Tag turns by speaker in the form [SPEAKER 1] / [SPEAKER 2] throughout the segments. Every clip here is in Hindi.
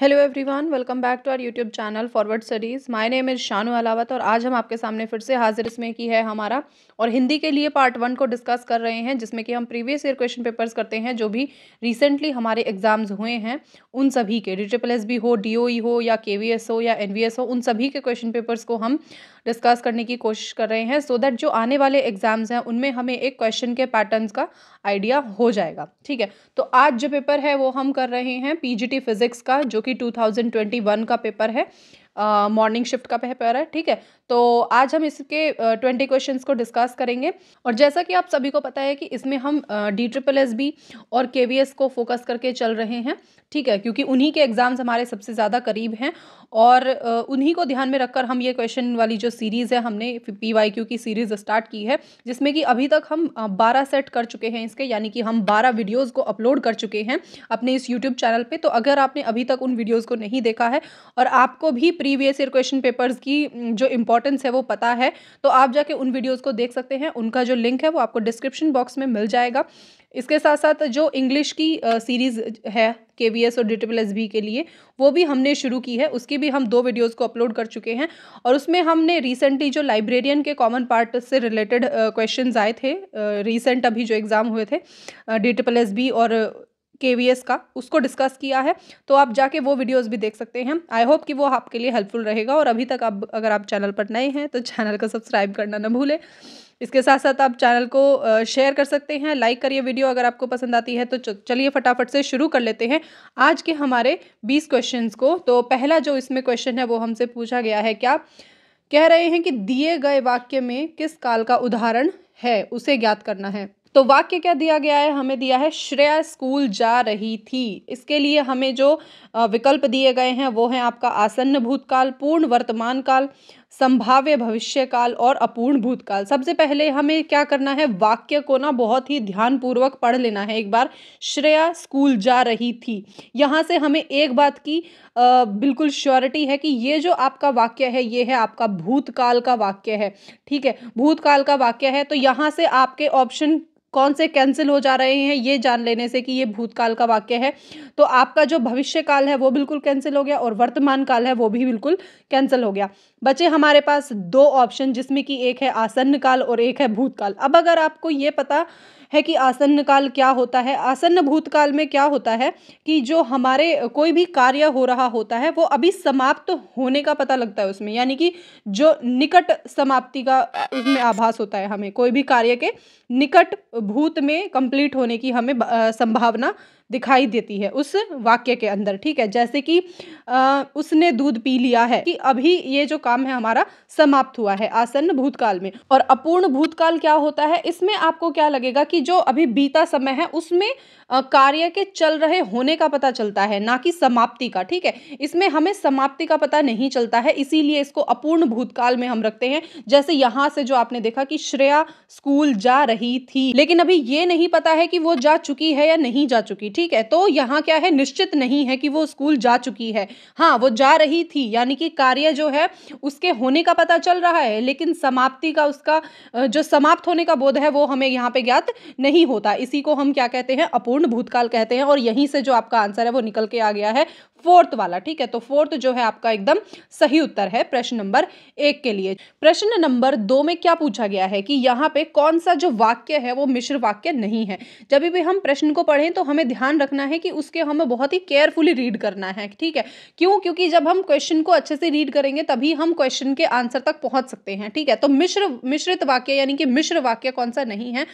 [SPEAKER 1] hello everyone welcome back to our YouTube channel forward studies my name is Shanu Alawat और आज हम आपके सामने फिर से हाजिर इसमें की है हमारा और हिंदी के लिए पार्ट वन को डिस्कस कर रहे हैं जिसमें कि हम प्रीवियस ईयर क्वेश्चन पेपर्स करते हैं जो भी रिसेंटली हमारे एग्जाम्स हुए हैं उन सभी के डी एस बी हो डी e हो या के हो या एन हो उन सभी के क्वेश्चन पेपर्स को हम डिस्कस करने की कोशिश कर रहे हैं सो so दैट जो आने वाले एग्जाम्स हैं उनमें हमें एक क्वेश्चन के पैटर्न का आइडिया हो जाएगा ठीक है तो आज जो पेपर है वो हम कर रहे हैं पी फिज़िक्स का जो कि ट्वेंटी 2021 का पेपर है मॉर्निंग शिफ्ट का पेपर है ठीक है तो आज हम इसके ट्वेंटी क्वेश्चन को डिस्कस करेंगे और जैसा कि आप सभी को पता है कि इसमें हम डी ट्रिपल एस बी और के वी एस को फोकस करके चल रहे हैं ठीक है क्योंकि उन्हीं के एग्ज़ाम्स हमारे सबसे ज़्यादा करीब हैं और उन्हीं को ध्यान में रखकर हम ये क्वेश्चन वाली जो सीरीज़ है हमने पी वाई क्यू की सीरीज़ स्टार्ट की है जिसमें कि अभी तक हम बारह सेट कर चुके हैं इसके यानी कि हम बारह वीडियोज़ को अपलोड कर चुके हैं अपने इस यूट्यूब चैनल पर तो अगर आपने अभी तक उन वीडियोज़ को नहीं देखा है और आपको भी pre previous year question papers की जो इंपॉर्टेंस है वो पता है तो आप जाके उन वीडियोज़ को देख सकते हैं उनका जो लिंक है वो आपको डिस्क्रिप्शन बॉक्स में मिल जाएगा इसके साथ साथ जो इंग्लिश की सीरीज़ है के वी एस और डी ट्रिपल एस बी के लिए वो भी हमने शुरू की है उसकी भी हम दो वीडियोस को अपलोड कर चुके हैं और उसमें हमने रिसेंटली जो लाइब्रेरियन के कॉमन पार्ट से रिलेटेड क्वेश्चंस आए थे रिसेंट अभी जो एग्ज़ाम हुए थे डी ट्रिपल एस बी और के का उसको डिस्कस किया है तो आप जाके वो वीडियोस भी देख सकते हैं आई होप कि वो आपके लिए हेल्पफुल रहेगा और अभी तक आप अगर आप चैनल पर नए हैं तो चैनल को सब्सक्राइब करना ना भूलें इसके साथ साथ आप चैनल को शेयर कर सकते हैं लाइक करिए वीडियो अगर आपको पसंद आती है तो चलिए फटाफट से शुरू कर लेते हैं आज के हमारे बीस क्वेश्चन को तो पहला जो इसमें क्वेश्चन है वो हमसे पूछा गया है क्या कह रहे हैं कि दिए गए वाक्य में किस काल का उदाहरण है उसे ज्ञात करना है तो वाक्य क्या दिया गया है हमें दिया है श्रेया स्कूल जा रही थी इसके लिए हमें जो विकल्प दिए गए हैं वो हैं आपका आसन्न भूतकाल पूर्ण वर्तमान काल संभाव्य भविष्य काल और अपूर्ण भूतकाल सबसे पहले हमें क्या करना है वाक्य को ना बहुत ही ध्यानपूर्वक पढ़ लेना है एक बार श्रेया स्कूल जा रही थी यहाँ से हमें एक बात की आ, बिल्कुल श्योरिटी है कि ये जो आपका वाक्य है ये है आपका भूतकाल का वाक्य है ठीक है भूतकाल का वाक्य है तो यहाँ से आपके ऑप्शन कौन से कैंसिल हो जा रहे हैं ये जान लेने से कि ये भूतकाल का वाक्य है तो आपका जो भविष्य काल है वो बिल्कुल कैंसिल हो गया और वर्तमान काल है वो भी बिल्कुल कैंसिल हो गया बचे हमारे पास दो ऑप्शन जिसमें कि एक है आसन्न काल और एक है भूतकाल अब अगर आपको ये पता है कि आसन्न काल क्या होता है आसन्न भूतकाल में क्या होता है कि जो हमारे कोई भी कार्य हो रहा होता है वो अभी समाप्त तो होने का पता लगता है उसमें यानी कि जो निकट समाप्ति का उसमें आभास होता है हमें कोई भी कार्य के निकट भूत में कंप्लीट होने की हमें संभावना दिखाई देती है उस वाक्य के अंदर ठीक है जैसे कि आ, उसने दूध पी लिया है कि अभी ये जो काम है हमारा समाप्त हुआ है आसन्न भूतकाल में और अपूर्ण भूतकाल क्या होता है इसमें आपको क्या लगेगा कि जो अभी बीता समय है उसमें कार्य के चल रहे होने का पता चलता है ना कि समाप्ति का ठीक है इसमें हमें समाप्ति का पता नहीं चलता है इसीलिए इसको अपूर्ण भूतकाल में हम रखते हैं जैसे यहाँ से जो आपने देखा कि श्रेया स्कूल जा रही थी लेकिन अभी ये नहीं पता है कि वो जा चुकी है या नहीं जा चुकी ठीक ठीक है तो यहाँ क्या है निश्चित नहीं है कि वो स्कूल जा चुकी है हाँ वो जा रही थी यानी कि कार्य जो है उसके होने का पता चल रहा है लेकिन समाप्ति का उसका जो समाप्त होने का बोध है वो हमें यहाँ पे ज्ञात नहीं होता इसी को हम क्या कहते हैं अपूर्ण भूतकाल कहते हैं और यहीं से जो आपका आंसर है वो निकल के आ गया है फोर्थ वाला ठीक है तो फोर्थ जो है आपका एकदम सही उत्तर है प्रश्न नंबर एक के लिए प्रश्न नंबर दो में क्या पूछा गया है कि यहाँ पे कौन सा जो वाक्य है वो मिश्र वाक्य नहीं है जब भी हम प्रश्न को पढ़ें तो हमें ध्यान रखना है कि उसके हमें बहुत ही केयरफुली रीड करना है ठीक है क्यों क्योंकि जब हम क्वेश्चन को अच्छे से रीड करेंगे तभी हम क्वेश्चन के आंसर तक पहुंच सकते हैं ठीक है तो मिश्र मिश्रित वाक्य यानी कि मिश्र वाक्य कौन सा नहीं है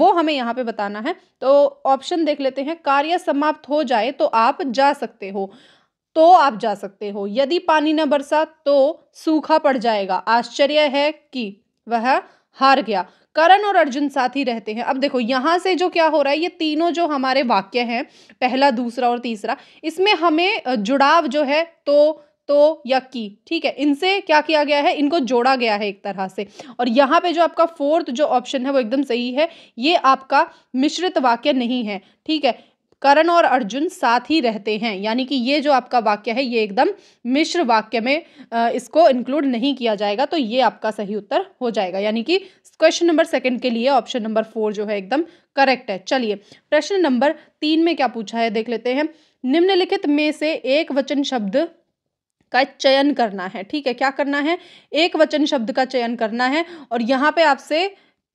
[SPEAKER 1] वो हमें यहाँ पे बताना है तो ऑप्शन देख लेते हैं कार्य समाप्त हो जाए तो आप जा सकते हो तो आप जा सकते हो यदि पानी न बरसा तो सूखा पड़ जाएगा आश्चर्य है कि वह हार गया करण और अर्जुन साथ ही रहते हैं अब देखो यहाँ से जो क्या हो रहा है ये तीनों जो हमारे वाक्य हैं पहला दूसरा और तीसरा इसमें हमें जुड़ाव जो है तो तो या की ठीक है इनसे क्या किया गया है इनको जोड़ा गया है एक तरह से और यहाँ पे जो आपका फोर्थ जो ऑप्शन है वो एकदम सही है ये आपका मिश्रित वाक्य नहीं है ठीक है करण और अर्जुन साथ ही रहते हैं यानी कि ये जो आपका वाक्य है ये एकदम मिश्र वाक्य में इसको इंक्लूड नहीं किया जाएगा तो ये आपका सही उत्तर हो जाएगा यानी कि क्वेश्चन नंबर सेकंड के लिए ऑप्शन नंबर फोर जो है एकदम करेक्ट है चलिए प्रश्न नंबर तीन में क्या पूछा है देख लेते हैं निम्नलिखित में से एक वचन शब्द का चयन करना है ठीक है क्या करना है एक वचन शब्द का चयन करना है और यहाँ पे आपसे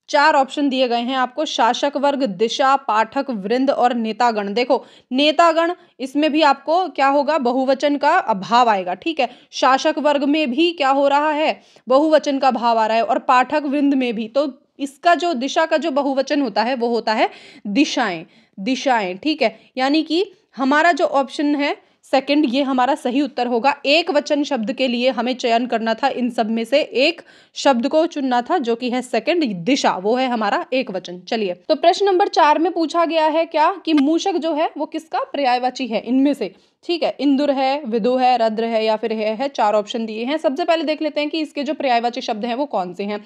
[SPEAKER 1] चार ऑप्शन दिए गए हैं आपको शासक वर्ग दिशा पाठक वृंद और नेतागण देखो नेतागण इसमें भी आपको क्या होगा बहुवचन का अभाव आएगा ठीक है शासक वर्ग में भी क्या हो रहा है बहुवचन का भाव आ रहा है और पाठक वृंद में भी तो इसका जो दिशा का जो बहुवचन होता है वो होता है दिशाएं दिशाएं ठीक है यानी कि हमारा जो ऑप्शन है सेकंड ये हमारा सही उत्तर होगा एक वचन शब्द के लिए हमें चयन करना था इन सब में से एक शब्द को चुनना था जो कि है सेकंड दिशा वो है हमारा एक वचन चलिए तो प्रश्न नंबर चार में पूछा गया है क्या कि मूषक जो है वो किसका पर्यायवाची है इनमें से ठीक है इंदुर है विदु है रद्र है या फिर है, है चार ऑप्शन दिए हैं सबसे पहले देख लेते हैं कि इसके जो पर्यायवाची शब्द हैं वो कौन से हैं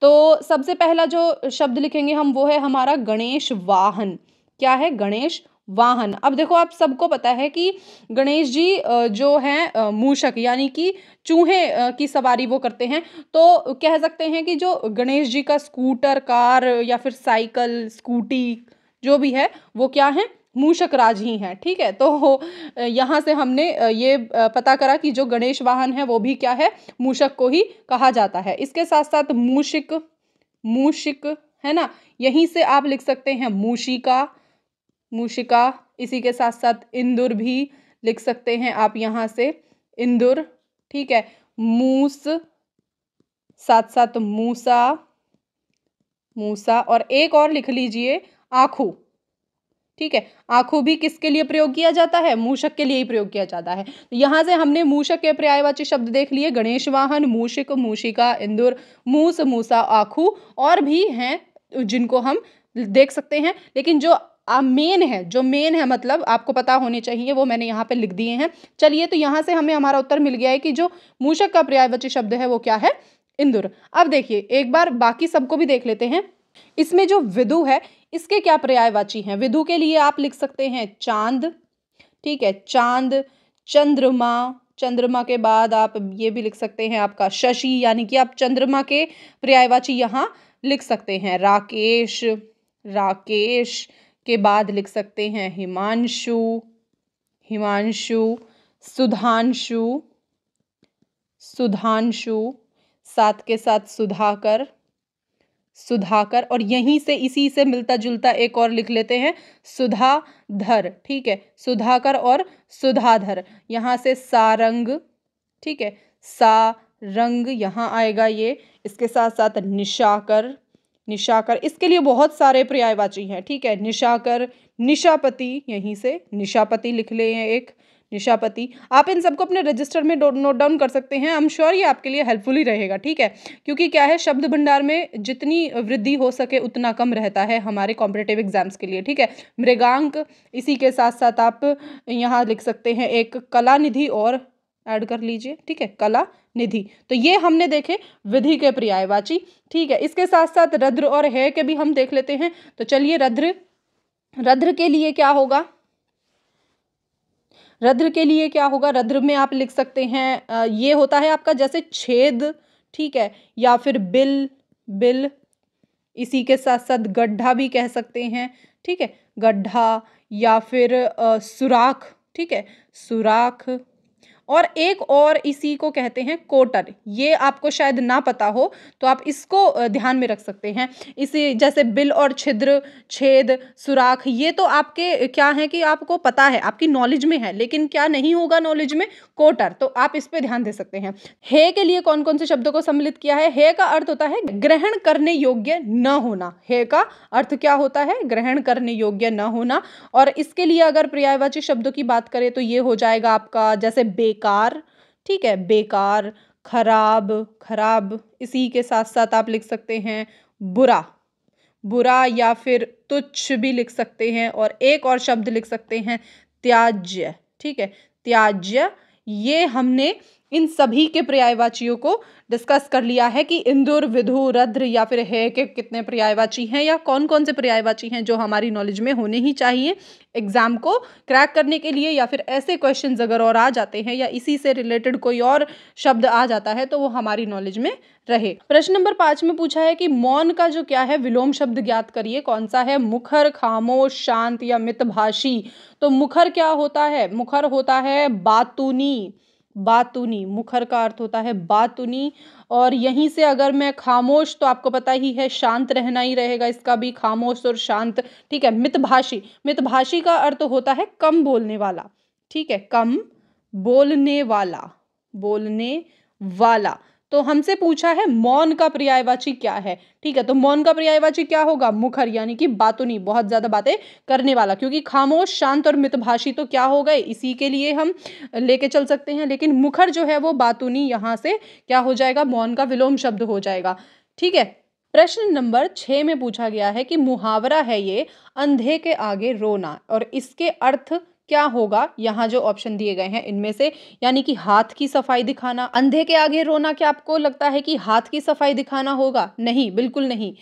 [SPEAKER 1] तो सबसे पहला जो शब्द लिखेंगे हम वो है हमारा गणेश वाहन क्या है गणेश वाहन अब देखो आप सबको पता है कि गणेश जी जो हैं मूषक यानी कि चूहे की सवारी वो करते हैं तो कह सकते हैं कि जो गणेश जी का स्कूटर कार या फिर साइकिल स्कूटी जो भी है वो क्या है मूषक राज ही हैं ठीक है तो यहाँ से हमने ये पता करा कि जो गणेश वाहन है वो भी क्या है मूषक को ही कहा जाता है इसके साथ साथ मूषिक मूषिक है ना यहीं से आप लिख सकते हैं मूशिका मूशिका इसी के साथ साथ इंदुर भी लिख सकते हैं आप यहाँ से इंदुर ठीक है मूस साथ साथ मूसा मूसा और एक और लिख लीजिए आंखू ठीक है आँखू भी किसके लिए प्रयोग किया जाता है मूषक के लिए ही प्रयोग किया जाता है तो यहां से हमने मूषक के पर्यायवाची शब्द देख लिए गणेश वाहन मूषिक मूषिका इंदुर मूस मूसा आंखू और भी हैं जिनको हम देख सकते हैं लेकिन जो मेन है जो मेन है मतलब आपको पता होने चाहिए वो मैंने यहाँ पे लिख दिए हैं चलिए तो यहाँ से हमें हमारा उत्तर मिल गया है कि जो मूषक का पर्यायवाची शब्द है वो क्या है इंदुर अब देखिए एक बार बाकी सबको भी देख लेते हैं इसमें जो विदु है इसके क्या पर्यायवाची हैं विदु के लिए आप लिख सकते हैं चांद ठीक है चांद चंद्रमा चंद्रमा के बाद आप ये भी लिख सकते हैं आपका शशि यानी कि आप चंद्रमा के पर्यायवाची यहाँ लिख सकते हैं राकेश राकेश के बाद लिख सकते हैं हिमांशु हिमांशु सुधांशु सुधांशु साथ के साथ सुधाकर सुधाकर और यहीं से इसी से मिलता जुलता एक और लिख लेते हैं सुधाधर ठीक है सुधाकर और सुधाधर यहाँ से सारंग ठीक है सारंग यहाँ आएगा ये इसके साथ साथ निशाकर निशाकर इसके लिए बहुत सारे पर्यायवाची हैं ठीक है निशाकर निशापति यहीं से निशापति लिख ले एक निशापति आप इन सबको अपने रजिस्टर में नोट डाउन कर सकते हैं आई एम श्योर ये आपके लिए हेल्पफुल ही रहेगा ठीक है क्योंकि क्या है शब्द भंडार में जितनी वृद्धि हो सके उतना कम रहता है हमारे कॉम्पिटेटिव एग्जाम्स के लिए ठीक है मृगांक इसी के साथ साथ आप यहाँ लिख सकते हैं एक कला निधि और ऐड कर लीजिए ठीक है कला निधि तो ये हमने देखे विधि के पर्यायवाची ठीक है इसके साथ साथ रद्र और है के भी हम देख लेते हैं तो चलिए रद्र रद्र के लिए क्या होगा रद्र के लिए क्या होगा रद्र में आप लिख सकते हैं ये होता है आपका जैसे छेद ठीक है या फिर बिल बिल इसी के साथ साथ गड्ढा भी कह सकते हैं ठीक है गड्ढा या फिर सुराख ठीक है सुराख और एक और इसी को कहते हैं कोटर ये आपको शायद ना पता हो तो आप इसको ध्यान में रख सकते हैं इसी जैसे बिल और छिद्र छेद सुराख ये तो आपके क्या है कि आपको पता है आपकी नॉलेज में है लेकिन क्या नहीं होगा नॉलेज में कोटर तो आप इस पर ध्यान दे सकते हैं हे के लिए कौन कौन से शब्दों को सम्मिलित किया है हे का अर्थ होता है ग्रहण करने योग्य न होना हे का अर्थ क्या होता है ग्रहण करने योग्य न होना और इसके लिए अगर पर्यायवाची शब्दों की बात करें तो ये हो जाएगा आपका जैसे बेक बेकार ठीक है बेकार खराब खराब इसी के साथ साथ आप लिख सकते हैं बुरा बुरा या फिर तुच्छ भी लिख सकते हैं और एक और शब्द लिख सकते हैं त्याज्य ठीक है त्याज्य ये हमने इन सभी के पर्यायवाचियों को डिस्कस कर लिया है कि इंदुर विधु रद्र या फिर है के कितने पर्यायवाची हैं या कौन कौन से पर्यायवाची हैं जो हमारी नॉलेज में होने ही चाहिए एग्ज़ाम को क्रैक करने के लिए या फिर ऐसे क्वेश्चन अगर और आ जाते हैं या इसी से रिलेटेड कोई और शब्द आ जाता है तो वो हमारी नॉलेज में रहे प्रश्न नंबर पांच में पूछा है कि मौन का जो क्या है विलोम शब्द ज्ञात करिए कौन सा है मुखर खामोश शांत या मितभाषी तो मुखर क्या होता है मुखर होता है बातूनी बातुनी मुखर का अर्थ होता है बातुनी और यहीं से अगर मैं खामोश तो आपको पता ही है शांत रहना ही रहेगा इसका भी खामोश और शांत ठीक है मितभाषी मितभाषी का अर्थ होता है कम बोलने वाला ठीक है कम बोलने वाला बोलने वाला तो हमसे पूछा है मौन का पर्यायवाची क्या है ठीक है तो मौन का पर्यायवाची क्या होगा मुखर यानी कि बातुनी बहुत ज़्यादा बातें करने वाला क्योंकि खामोश शांत और मितभाषी तो क्या हो गए इसी के लिए हम लेके चल सकते हैं लेकिन मुखर जो है वो बातुनी यहां से क्या हो जाएगा मौन का विलोम शब्द हो जाएगा ठीक है प्रश्न नंबर छः में पूछा गया है कि मुहावरा है ये अंधे के आगे रोना और इसके अर्थ क्या होगा यहाँ जो ऑप्शन दिए गए हैं इनमें से यानी कि हाथ की सफाई दिखाना अंधे के आगे रोना क्या आपको लगता है कि हाथ की सफाई दिखाना होगा नहीं बिल्कुल नहीं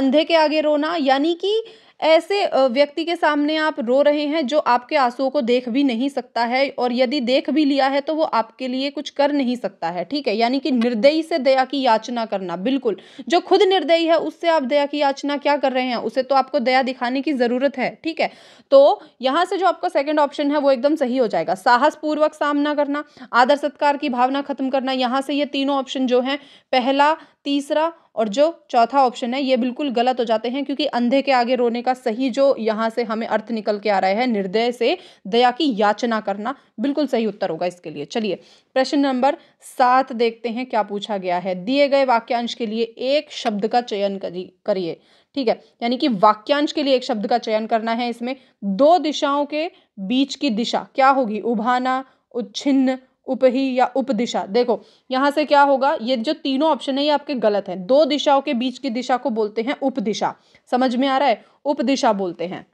[SPEAKER 1] अंधे के आगे रोना यानी कि ऐसे व्यक्ति के सामने आप रो रहे हैं जो आपके आंसुओं को देख भी नहीं सकता है और यदि देख भी लिया है तो वो आपके लिए कुछ कर नहीं सकता है ठीक है यानी कि निर्दयी से दया की याचना करना बिल्कुल जो खुद निर्दयी है उससे आप दया की याचना क्या कर रहे हैं उसे तो आपको दया दिखाने की ज़रूरत है ठीक है तो यहाँ से जो आपका सेकेंड ऑप्शन है वो एकदम सही हो जाएगा साहसपूर्वक सामना करना आदर सत्कार की भावना खत्म करना यहाँ से ये तीनों ऑप्शन जो है पहला तीसरा और जो चौथा ऑप्शन है ये बिल्कुल गलत हो जाते हैं क्योंकि अंधे के आगे रोने का सही जो यहाँ से हमें अर्थ निकल के आ रहा है निर्दय से दया की याचना करना बिल्कुल सही उत्तर होगा इसके लिए चलिए प्रश्न नंबर सात देखते हैं क्या पूछा गया है दिए गए वाक्यांश के लिए एक शब्द का चयन करिए ठीक है यानी कि वाक्यांश के लिए एक शब्द का चयन करना है इसमें दो दिशाओं के बीच की दिशा क्या होगी उभाना उच्छिन्न उपही या उपदिशा देखो यहाँ से क्या होगा ये जो तीनों ऑप्शन है ये आपके गलत हैं दो दिशाओं के बीच की दिशा को बोलते हैं उपदिशा समझ में आ रहा है उपदिशा बोलते हैं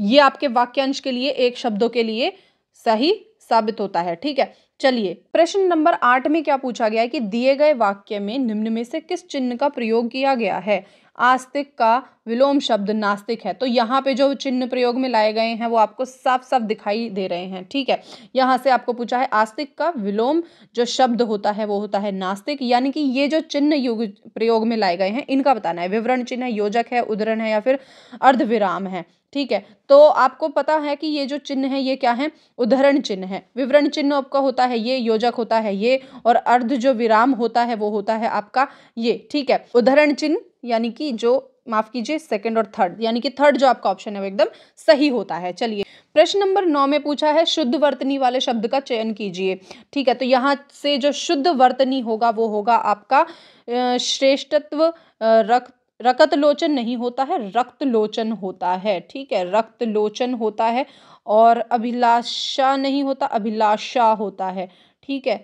[SPEAKER 1] ये आपके वाक्यांश के लिए एक शब्दों के लिए सही साबित होता है ठीक है चलिए प्रश्न नंबर आठ में क्या पूछा गया है कि दिए गए वाक्य में निम्न में से किस चिन्ह का प्रयोग किया गया है आस्तिक का विलोम शब्द नास्तिक है तो यहाँ पे जो चिन्ह प्रयोग में लाए गए हैं वो आपको साफ साफ दिखाई दे रहे हैं ठीक है यहाँ से आपको पूछा है आस्तिक का विलोम जो शब्द होता है वो होता है नास्तिक यानी कि ये जो चिन्ह युग प्रयोग में लाए गए हैं इनका बताना है विवरण चिन्ह योजक है उदरण है या फिर अर्धविराम है ठीक है तो आपको पता है कि ये जो चिन्ह है ये क्या है उदाहरण चिन्ह है विवरण चिन्ह आपका होता है ये योजक होता है ये और अर्ध जो विराम होता है वो होता है आपका ये ठीक है उदाहरण चिन्ह यानी कि जो माफ कीजिए सेकंड और थर्ड यानी कि थर्ड जो आपका ऑप्शन है वो एकदम सही होता है चलिए प्रश्न नंबर नौ में पूछा है शुद्ध वर्तनी वाले शब्द का चयन कीजिए ठीक है तो यहाँ से जो शुद्ध वर्तनी होगा वो होगा आपका श्रेष्ठत्व रक्त रक्त लोचन नहीं होता है रक्त लोचन होता है ठीक है रक्त लोचन होता है और अभिलाषा नहीं होता अभिलाषा होता है ठीक है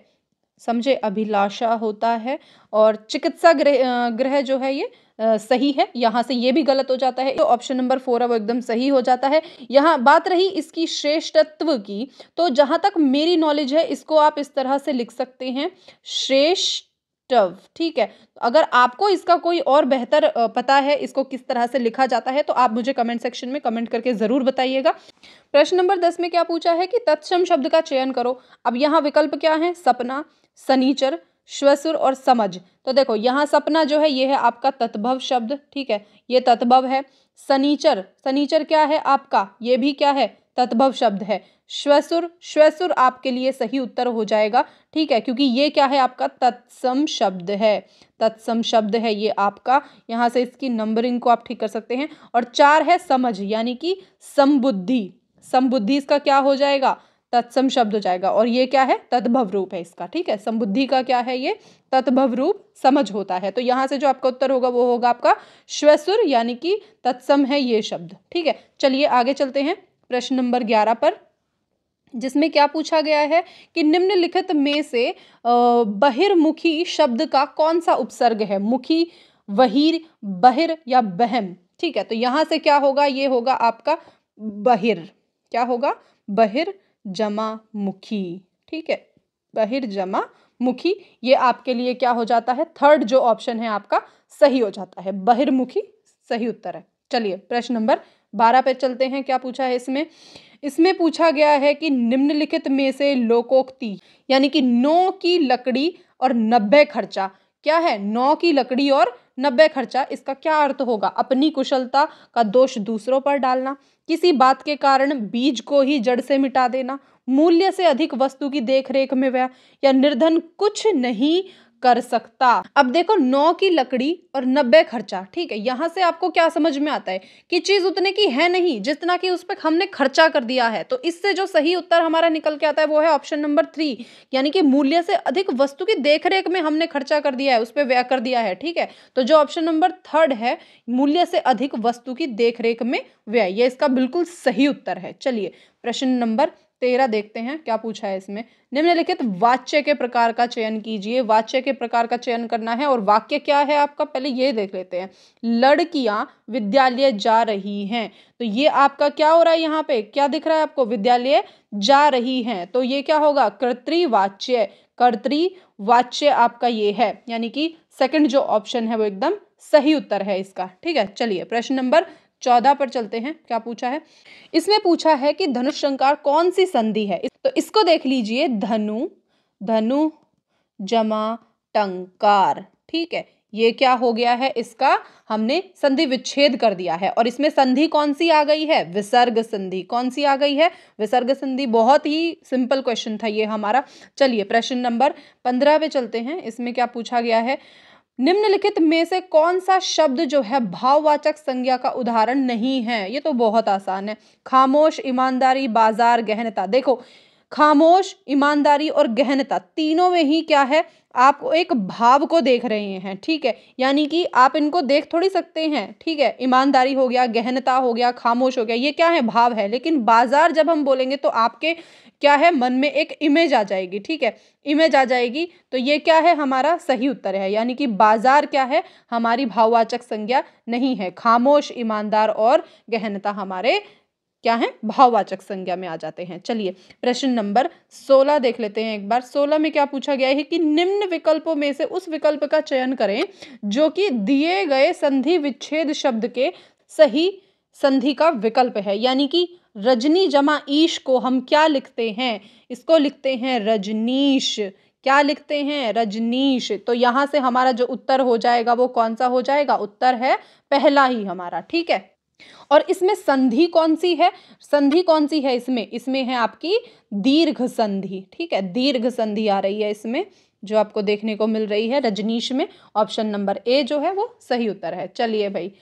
[SPEAKER 1] समझे अभिलाषा होता है और चिकित्सा ग्रह ग्रह जो है ये आ, सही है यहाँ से ये भी गलत हो जाता है तो ऑप्शन नंबर फोर है वो एकदम सही हो जाता है यहाँ बात रही इसकी श्रेष्ठत्व की तो जहाँ तक मेरी नॉलेज है इसको आप इस तरह से लिख सकते हैं श्रेष्ठ स्टव ठीक है तो अगर आपको इसका कोई और बेहतर पता है इसको किस तरह से लिखा जाता है तो आप मुझे कमेंट सेक्शन में कमेंट करके ज़रूर बताइएगा प्रश्न नंबर दस में क्या पूछा है कि तत्सम शब्द का चयन करो अब यहाँ विकल्प क्या है सपना सनीचर श्वसुर और समझ तो देखो यहाँ सपना जो है ये है आपका तत्भव शब्द ठीक है ये तत्भव है सनीचर सनीचर क्या है आपका ये भी क्या है तत्भव शब्द है श्वसुर श्वसुर आपके लिए सही उत्तर हो जाएगा ठीक है क्योंकि ये क्या है आपका तत्सम शब्द है तत्सम शब्द है ये आपका यहाँ से इसकी नंबरिंग को आप ठीक कर सकते हैं और चार है समझ यानी कि समबुद्धि समबुद्धि इसका क्या हो जाएगा तत्सम शब्द हो जाएगा और ये क्या है तद्भव रूप है इसका ठीक है संबुद्धि का क्या है ये तत्भव रूप समझ होता है तो यहाँ से जो आपका उत्तर होगा वो होगा आपका श्वसुर यानी कि तत्सम है ये शब्द ठीक है चलिए आगे चलते हैं प्रश्न नंबर ग्यारह पर जिसमें क्या पूछा गया है कि निम्नलिखित में से बहिर्मुखी शब्द का कौन सा उपसर्ग है मुखी वहीर बहिर या बहम ठीक है तो यहां से क्या होगा ये होगा आपका बहिर क्या होगा बहिर जमा मुखी ठीक है बहिर जमा मुखी ये आपके लिए क्या हो जाता है थर्ड जो ऑप्शन है आपका सही हो जाता है बहिर्मुखी सही उत्तर है चलिए प्रश्न नंबर बारह पे चलते हैं क्या पूछा है इसमें इसमें पूछा गया है कि निम्नलिखित में से लोकोक्ति यानी कि नौ की लकड़ी और नब्बे खर्चा क्या है नौ की लकड़ी और नब्बे खर्चा इसका क्या अर्थ होगा अपनी कुशलता का दोष दूसरों पर डालना किसी बात के कारण बीज को ही जड़ से मिटा देना मूल्य से अधिक वस्तु की देखरेख में व्यय या निर्धन कुछ नहीं कर सकता अब देखो नौ की लकड़ी और नब्बे खर्चा ठीक है यहां से आपको क्या समझ में आता है कि चीज उतने की है नहीं जितना कि उस पर हमने खर्चा कर दिया है तो इससे जो सही उत्तर हमारा निकल के आता है वो है ऑप्शन नंबर थ्री यानी कि मूल्य से अधिक वस्तु की देखरेख में हमने खर्चा कर दिया है उस पर व्यय कर दिया है ठीक है तो जो ऑप्शन नंबर थर्ड है मूल्य से अधिक वस्तु की देखरेख में व्यय ये इसका बिल्कुल सही उत्तर है चलिए प्रश्न नंबर तेरह देखते हैं क्या पूछा है इसमें निम्नलिखित वाच्य के प्रकार का चयन कीजिए वाच्य के प्रकार का चयन करना है और वाक्य क्या है आपका पहले ये देख लेते हैं लड़कियां विद्यालय जा रही हैं तो ये आपका क्या हो रहा है यहाँ पे क्या दिख रहा है आपको विद्यालय जा रही हैं तो ये क्या होगा कर्तृवाच्य कर्तृवाच्य आपका ये है यानी कि सेकेंड जो ऑप्शन है वो एकदम सही उत्तर है इसका ठीक है चलिए प्रश्न नंबर चौदह पर चलते हैं क्या पूछा है इसमें पूछा है कि धनुष शंकार कौन सी संधि है तो इसको देख लीजिए धनु धनु जमा टंकार ठीक है ये क्या हो गया है इसका हमने संधि विच्छेद कर दिया है और इसमें संधि कौन सी आ गई है विसर्ग संधि कौन सी आ गई है विसर्ग संधि बहुत ही सिंपल क्वेश्चन था ये हमारा चलिए प्रश्न नंबर पंद्रह पे चलते हैं इसमें क्या पूछा गया है निम्नलिखित में से कौन सा शब्द जो है भाववाचक संज्ञा का उदाहरण नहीं है ये तो बहुत आसान है खामोश ईमानदारी बाजार गहनता देखो खामोश ईमानदारी और गहनता तीनों में ही क्या है आप एक भाव को देख रहे हैं ठीक है यानी कि आप इनको देख थोड़ी सकते हैं ठीक है ईमानदारी हो गया गहनता हो गया खामोश हो गया ये क्या है भाव है लेकिन बाजार जब हम बोलेंगे तो आपके क्या है मन में एक इमेज आ जाएगी ठीक है इमेज आ जाएगी तो ये क्या है हमारा सही उत्तर है यानी कि बाजार क्या है हमारी भाववाचक संज्ञा नहीं है खामोश ईमानदार और गहनता हमारे क्या है भाववाचक संज्ञा में आ जाते हैं चलिए प्रश्न नंबर सोलह देख लेते हैं एक बार सोलह में क्या पूछा गया है कि निम्न विकल्पों में से उस विकल्प का चयन करें जो कि दिए गए संधि विच्छेद शब्द के सही संधि का विकल्प है यानी कि रजनी जमा ईश को हम क्या लिखते हैं इसको लिखते हैं रजनीश क्या लिखते हैं रजनीश तो यहाँ से हमारा जो उत्तर हो जाएगा वो कौन सा हो जाएगा उत्तर है पहला ही हमारा ठीक है और इसमें संधि कौन सी है संधि कौन सी है इसमें इसमें है आपकी दीर्घ संधि ठीक है दीर्घ संधि आ रही है इसमें जो आपको देखने को मिल रही है रजनीश में ऑप्शन नंबर ए जो है वो सही उत्तर है चलिए भाई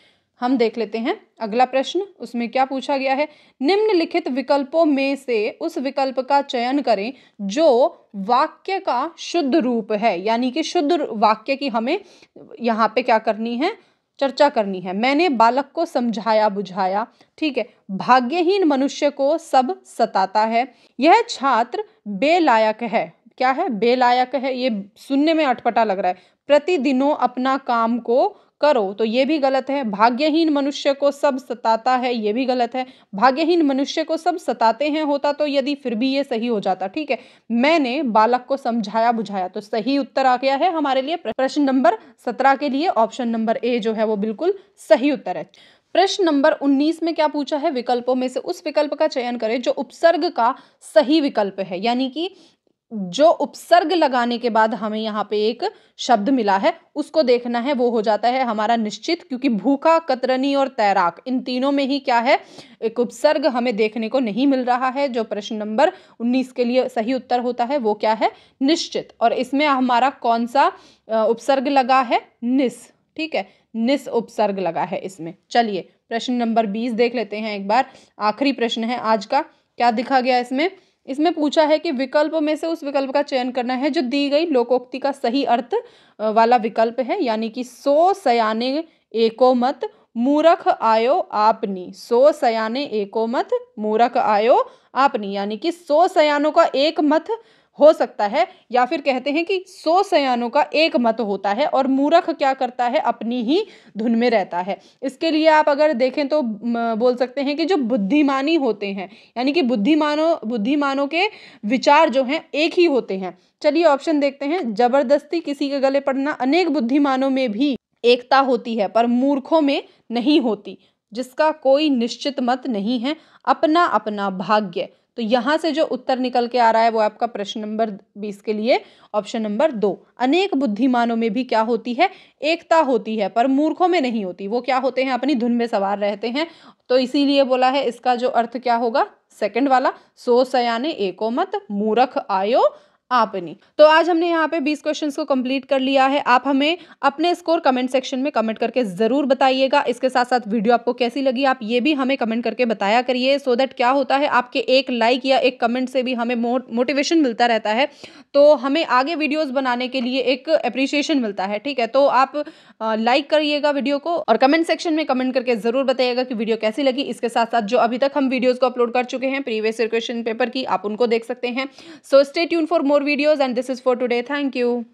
[SPEAKER 1] हम देख लेते हैं अगला प्रश्न उसमें क्या पूछा गया है निम्नलिखित विकल्पों में से उस विकल्प का चयन करें जो वाक्य का शुद्ध रूप है यानी कि शुद्ध वाक्य की हमें यहाँ पे क्या करनी है चर्चा करनी है मैंने बालक को समझाया बुझाया ठीक है भाग्यहीन मनुष्य को सब सताता है यह छात्र बेलायक है क्या है बेलायक है ये सुनने में अटपटा लग रहा है प्रतिदिनों अपना काम को करो तो ये भी गलत है भाग्यहीन मनुष्य को सब सताता है ये भी गलत है भाग्यहीन मनुष्य को सब सताते हैं होता तो यदि फिर भी ये सही हो जाता ठीक है मैंने बालक को समझाया बुझाया तो सही उत्तर आ गया है हमारे लिए प्रश्न नंबर सत्रह के लिए ऑप्शन नंबर ए जो है वो बिल्कुल सही उत्तर है प्रश्न नंबर 19 में क्या पूछा है विकल्पों में से उस विकल्प का चयन करें जो उपसर्ग का सही विकल्प है यानी कि जो उपसर्ग लगाने के बाद हमें यहाँ पे एक शब्द मिला है उसको देखना है वो हो जाता है हमारा निश्चित क्योंकि भूखा कतरनी और तैराक इन तीनों में ही क्या है एक उपसर्ग हमें देखने को नहीं मिल रहा है जो प्रश्न नंबर 19 के लिए सही उत्तर होता है वो क्या है निश्चित और इसमें हमारा कौन सा उपसर्ग लगा है निस ठीक है निस उपसर्ग लगा है इसमें चलिए प्रश्न नंबर बीस देख लेते हैं एक बार आखिरी प्रश्न है आज का क्या दिखा गया इसमें इसमें पूछा है कि विकल्प में से उस विकल्प का चयन करना है जो दी गई लोकोक्ति का सही अर्थ वाला विकल्प है यानी कि सो सयाने एको मत मूरख आयो आपनी सो सयाने एको मत मूरख आयो आपनी यानी कि सो सयानों का एक मत हो सकता है या फिर कहते हैं कि सौ सयानों का एक मत होता है और मूरख क्या करता है अपनी ही धुन में रहता है इसके लिए आप अगर देखें तो बोल सकते हैं कि जो बुद्धिमानी होते हैं यानी कि बुद्धिमानों बुद्धिमानों के विचार जो हैं एक ही होते हैं चलिए ऑप्शन देखते हैं जबरदस्ती किसी के गले पड़ना अनेक बुद्धिमानों में भी एकता होती है पर मूर्खों में नहीं होती जिसका कोई निश्चित मत नहीं है अपना अपना भाग्य तो यहाँ से जो उत्तर निकल के आ रहा है वो आपका प्रश्न नंबर बीस के लिए ऑप्शन नंबर दो अनेक बुद्धिमानों में भी क्या होती है एकता होती है पर मूर्खों में नहीं होती वो क्या होते हैं अपनी धुन में सवार रहते हैं तो इसीलिए बोला है इसका जो अर्थ क्या होगा सेकंड वाला सो सयाने एको मत मूर्ख आयो आपनी तो आज हमने यहाँ पे 20 क्वेश्चंस को कंप्लीट कर लिया है आप हमें अपने स्कोर कमेंट सेक्शन में कमेंट करके ज़रूर बताइएगा इसके साथ साथ वीडियो आपको कैसी लगी आप ये भी हमें कमेंट करके बताया करिए सो दैट क्या होता है आपके एक लाइक या एक कमेंट से भी हमें मोटिवेशन मिलता रहता है तो हमें आगे वीडियोज़ बनाने के लिए एक अप्रिशिएशन मिलता है ठीक है तो आप लाइक करिएगा वीडियो को और कमेंट सेक्शन में कमेंट करके ज़रूर बताइएगा कि वीडियो कैसी लगी इसके साथ साथ जो अभी तक हम वीडियोज़ को अपलोड कर चुके हैं प्रीवियस क्वेश्चन पेपर की आप उनको देख सकते हैं so stay tune for more more videos and this is for today thank you